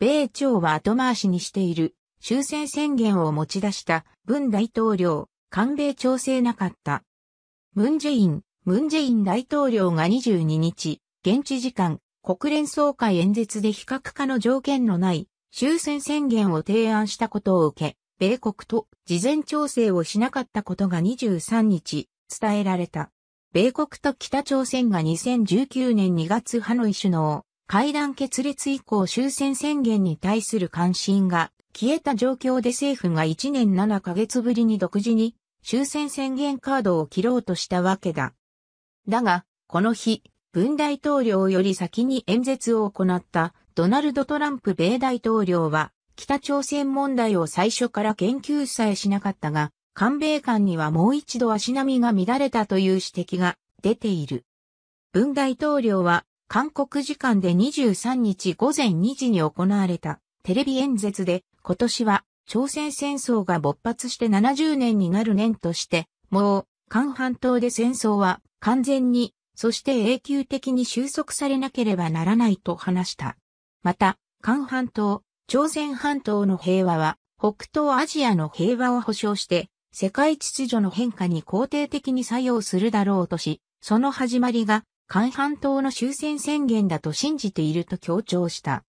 米朝は後回しにしている終戦宣言を持ち出した文大統領、韓米調整なかった。ムンジェイン、ムンジェイン大統領が22日、現地時間、国連総会演説で非核化の条件のない終戦宣言を提案したことを受け、米国と事前調整をしなかったことが23日伝えられた。米国と北朝鮮が2019年2月ハノイ首脳会談決裂以降終戦宣言に対する関心が消えた状況で政府が1年7ヶ月ぶりに独自に終戦宣言カードを切ろうとしたわけだ。だが、この日、文大統領より先に演説を行ったドナルド・トランプ米大統領は北朝鮮問題を最初から研究さえしなかったが、韓米間にはもう一度足並みが乱れたという指摘が出ている。文大統領は韓国時間で23日午前2時に行われたテレビ演説で今年は朝鮮戦争が勃発して70年になる年として、もう、韓半島で戦争は完全に、そして永久的に収束されなければならないと話した。また、韓半島、朝鮮半島の平和は、北東アジアの平和を保障して、世界秩序の変化に肯定的に作用するだろうとし、その始まりが韓半島の終戦宣言だと信じていると強調した。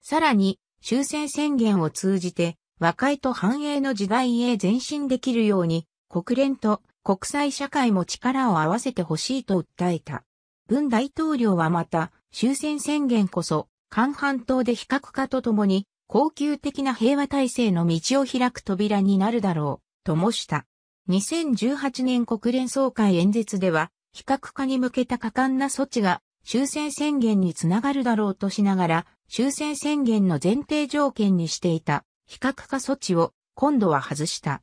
さらに、終戦宣言を通じて、和解と繁栄の時代へ前進できるように、国連と国際社会も力を合わせてほしいと訴えた。文大統領はまた、終戦宣言こそ、韓半島で非核化とともに、恒久的な平和体制の道を開く扉になるだろう、ともした。2018年国連総会演説では、非核化に向けた果敢な措置が終戦宣言につながるだろうとしながら、終戦宣言の前提条件にしていた非核化措置を今度は外した。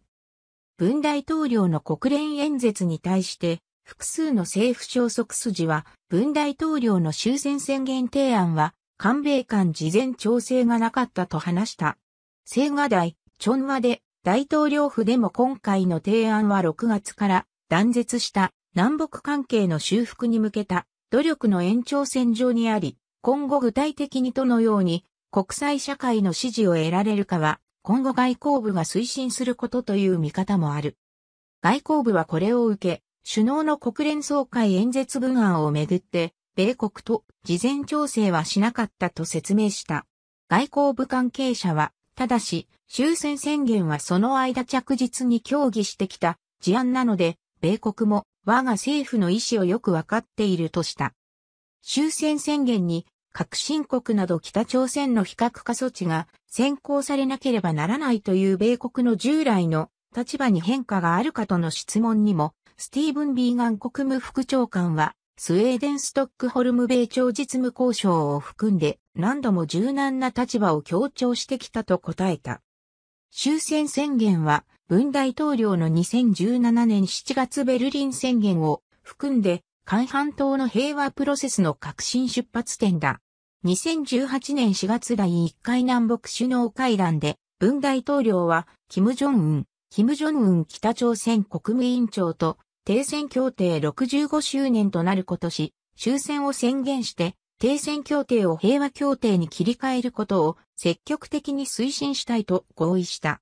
文大統領の国連演説に対して、複数の政府消息筋は、文大統領の終戦宣言提案は、韓米間事前調整がなかったと話した。青瓦台、チョンワで、大統領府でも今回の提案は6月から断絶した南北関係の修復に向けた努力の延長線上にあり、今後具体的にどのように国際社会の支持を得られるかは、今後外交部が推進することという見方もある。外交部はこれを受け、首脳の国連総会演説文案をめぐって、米国と事前調整はしなかったと説明した。外交部関係者は、ただし、終戦宣言はその間着実に協議してきた事案なので、米国も我が政府の意思をよくわかっているとした。終戦宣言に、核進国など北朝鮮の非核化措置が先行されなければならないという米国の従来の立場に変化があるかとの質問にも、スティーブン・ビーガン国務副長官は、スウェーデン・ストックホルム米朝実務交渉を含んで何度も柔軟な立場を強調してきたと答えた。終戦宣言は文大統領の2017年7月ベルリン宣言を含んで、韓半島の平和プロセスの革新出発点だ。2018年4月第1回南北首脳会談で、文大統領は、キム・ジョンウン、キム・ジョンウン北朝鮮国務委員長と、停戦協定65周年となる今年、終戦を宣言して、停戦協定を平和協定に切り替えることを積極的に推進したいと合意した。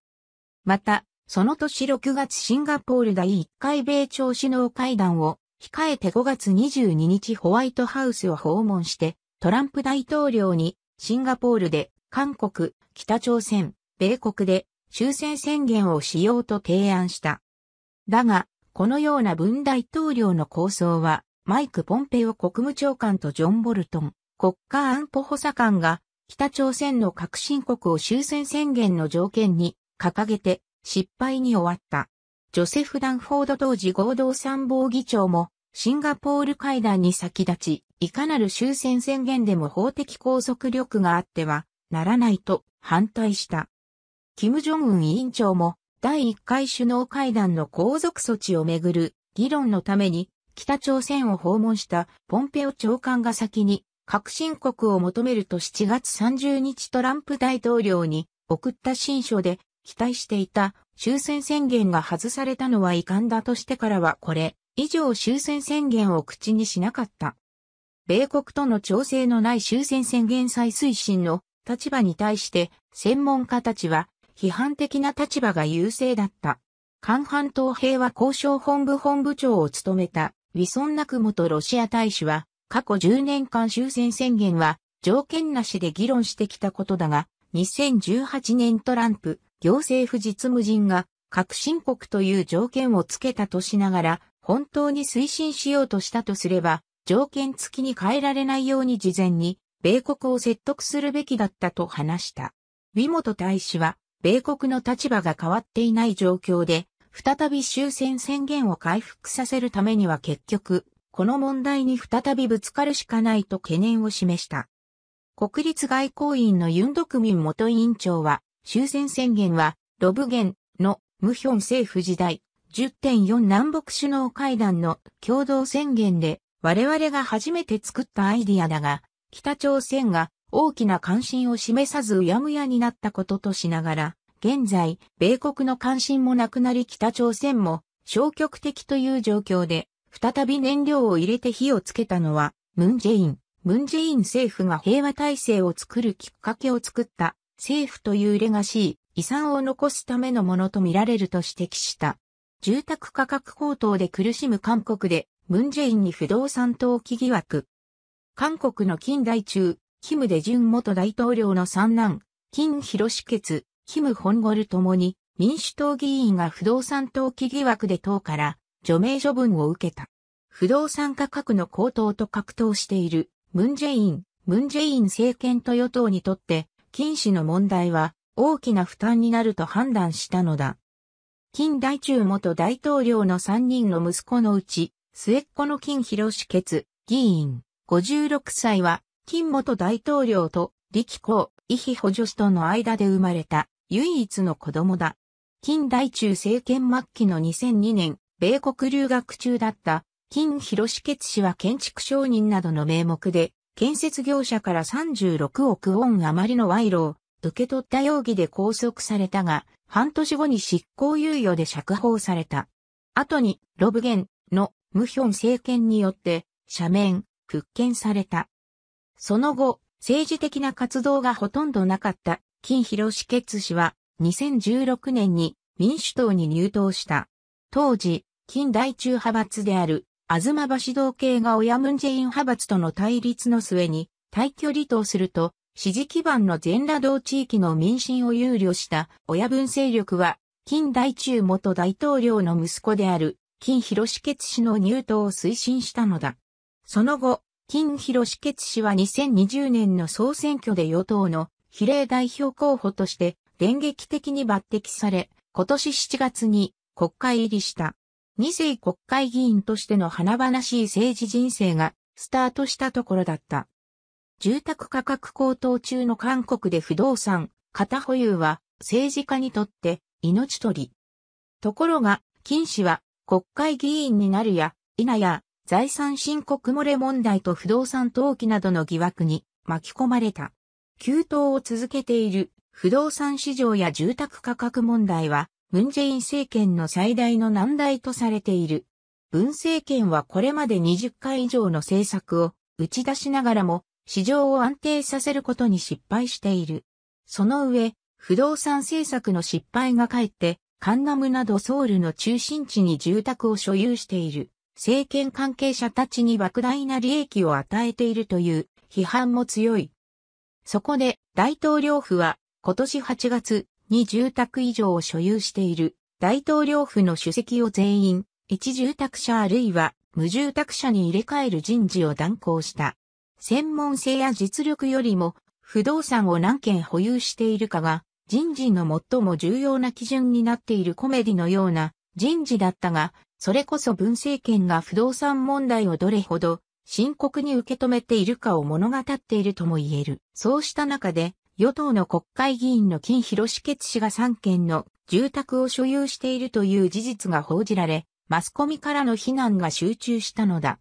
また、その年6月シンガポール第1回米朝首脳会談を控えて5月22日ホワイトハウスを訪問して、トランプ大統領にシンガポールで韓国、北朝鮮、米国で終戦宣言をしようと提案した。だが、このような文大統領の構想は、マイク・ポンペオ国務長官とジョン・ボルトン国家安保補佐官が北朝鮮の核心国を終戦宣言の条件に掲げて失敗に終わった。ジョセフ・ダンフォード当時合同参謀議長も、シンガポール会談に先立ち、いかなる終戦宣言でも法的拘束力があっては、ならないと反対した。キム・ジョンウン委員長も、第1回首脳会談の拘束措置をめぐる議論のために、北朝鮮を訪問したポンペオ長官が先に、核心国を求めると7月30日トランプ大統領に送った新書で期待していた終戦宣言が外されたのは遺憾だとしてからはこれ以上終戦宣言を口にしなかった。米国との調整のない終戦宣言再推進の立場に対して専門家たちは批判的な立場が優勢だった。韓半島平和交渉本部本部長を務めたウィソン・ナクモとロシア大使は過去10年間終戦宣言は条件なしで議論してきたことだが2018年トランプ行政府実務人が革新国という条件をつけたとしながら、本当に推進しようとしたとすれば、条件付きに変えられないように事前に、米国を説得するべきだったと話した。ウィモト大使は、米国の立場が変わっていない状況で、再び終戦宣言を回復させるためには結局、この問題に再びぶつかるしかないと懸念を示した。国立外交院のユンドクミン元委員長は、終戦宣言は、ロブゲンのムヒョン政府時代、10.4南北首脳会談の共同宣言で、我々が初めて作ったアイディアだが、北朝鮮が大きな関心を示さずうやむやになったこととしながら、現在、米国の関心もなくなり北朝鮮も消極的という状況で、再び燃料を入れて火をつけたのは、ムンジェイン、ムンジェイン政府が平和体制を作るきっかけを作った政府というレガシー、遺産を残すためのものとみられると指摘した。住宅価格高騰で苦しむ韓国で、ムンジェインに不動産投機疑惑。韓国の近代中、キム・デジュン元大統領の三男、金広傑、キム・ホンゴルともに、民主党議員が不動産投機疑惑で党から除名処分を受けた。不動産価格の高騰と格闘しているムンジェイン、ムンジェイン政権と与党にとって金止の問題は大きな負担になると判断したのだ。金大中元大統領の3人の息子のうち、末っ子の金広志傑、議員、56歳は、金元大統領と、力子、伊比補助士との間で生まれた、唯一の子供だ。金大中政権末期の2002年、米国留学中だった、金広志傑氏は建築承認などの名目で、建設業者から36億ウォン余りの賄賂を受け取った容疑で拘束されたが、半年後に執行猶予で釈放された。後に、ロブゲンのムヒョン政権によって、社面、復権された。その後、政治的な活動がほとんどなかった金広志傑氏は2016年に民主党に入党した。当時、近代中派閥である東橋道系が親ムンジェイン派閥との対立の末に、退挙離党すると、支持基盤の全羅道地域の民進を憂慮した親分勢力は、近代中元大統領の息子である、金広志決氏の入党を推進したのだ。その後、金広志決氏は2020年の総選挙で与党の比例代表候補として電撃的に抜擢され、今年7月に国会入りした。二世国会議員としての華々しい政治人生がスタートしたところだった。住宅価格高騰中の韓国で不動産、型保有は政治家にとって命取り。ところが、金氏は国会議員になるや、否や、財産申告漏れ問題と不動産登記などの疑惑に巻き込まれた。急騰を続けている不動産市場や住宅価格問題はムンジェイン政権の最大の難題とされている。文政権はこれまで20回以上の政策を打ち出しながらも市場を安定させることに失敗している。その上、不動産政策の失敗がかえって、カンナムなどソウルの中心地に住宅を所有している政権関係者たちに莫大な利益を与えているという批判も強い。そこで大統領府は今年8月2住宅以上を所有している大統領府の主席を全員、1住宅者あるいは無住宅者に入れ替える人事を断行した。専門性や実力よりも不動産を何件保有しているかが人事の最も重要な基準になっているコメディのような人事だったが、それこそ文政権が不動産問題をどれほど深刻に受け止めているかを物語っているとも言える。そうした中で、与党の国会議員の金広決氏が3件の住宅を所有しているという事実が報じられ、マスコミからの非難が集中したのだ。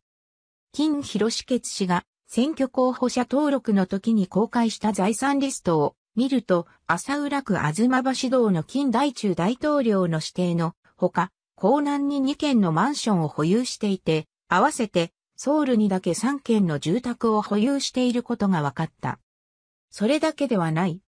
金広決氏が選挙候補者登録の時に公開した財産リストを見ると、浅浦区東橋道の金大中大統領の指定のほか、江南に2軒のマンションを保有していて、合わせてソウルにだけ3軒の住宅を保有していることが分かった。それだけではない。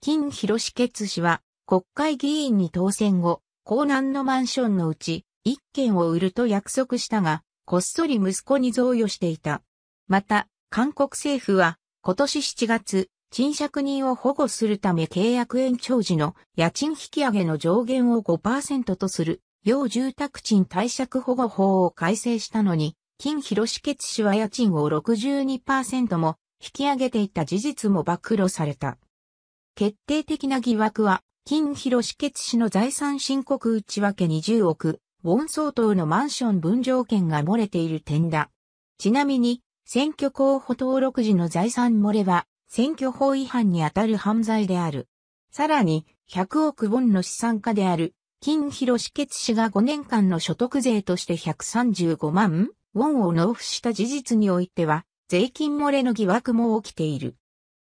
金広志傑氏は、国会議員に当選後、江南のマンションのうち、一軒を売ると約束したが、こっそり息子に贈与していた。また、韓国政府は、今年7月、賃借人を保護するため契約延長時の家賃引上げの上限を5%とする、要住宅賃貸借保護法を改正したのに、金広志傑氏は家賃を62%も引き上げていた事実も暴露された。決定的な疑惑は、金広志欠氏の財産申告内訳20億、ウォン相当のマンション分譲権が漏れている点だ。ちなみに、選挙候補登録時の財産漏れは、選挙法違反にあたる犯罪である。さらに、100億ウォンの資産家である、金広志欠氏が5年間の所得税として135万ウォンを納付した事実においては、税金漏れの疑惑も起きている。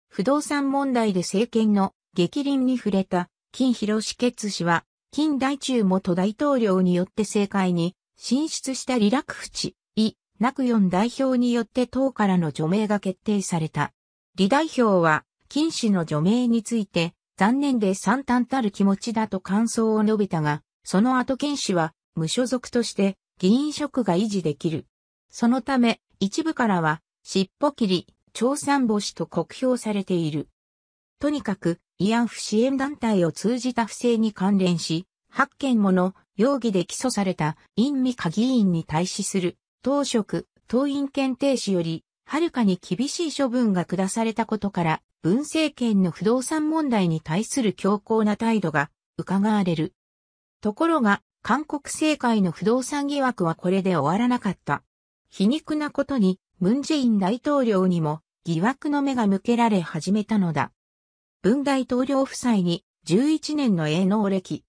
不動産問題で政権の激凛に触れた金広志決氏は、金大中元大統領によって政界に進出したリラクフチ、イ・ナクヨン代表によって党からの除名が決定された。李代表は、金氏の除名について、残念で惨憺たる気持ちだと感想を述べたが、その後金氏は無所属として議員職が維持できる。そのため、一部からは尻尾切り、産母子と酷評されている。とにかく、慰安婦支援団体を通じた不正に関連し、8件もの容疑で起訴された陰美下議員に対しする、当職、党員検定士より、はるかに厳しい処分が下されたことから、文政権の不動産問題に対する強硬な態度が伺われる。ところが、韓国政界の不動産疑惑はこれで終わらなかった。皮肉なことに、ムンジェイン大統領にも疑惑の目が向けられ始めたのだ。文大統領夫妻に11年の営農歴。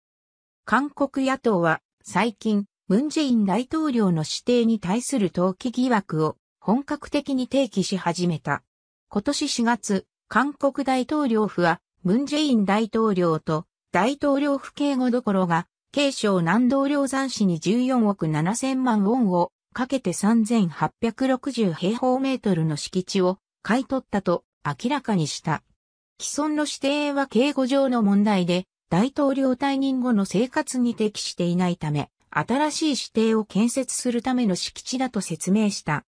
韓国野党は最近、ムンジェイン大統領の指定に対する投機疑惑を本格的に提起し始めた。今年4月、韓国大統領府はムンジェイン大統領と大統領府警護どころが、継省南道領山市に14億7000万ウォンをかけて3860平方メートルの敷地を買い取ったと明らかにした。既存の指定は警護上の問題で、大統領退任後の生活に適していないため、新しい指定を建設するための敷地だと説明した。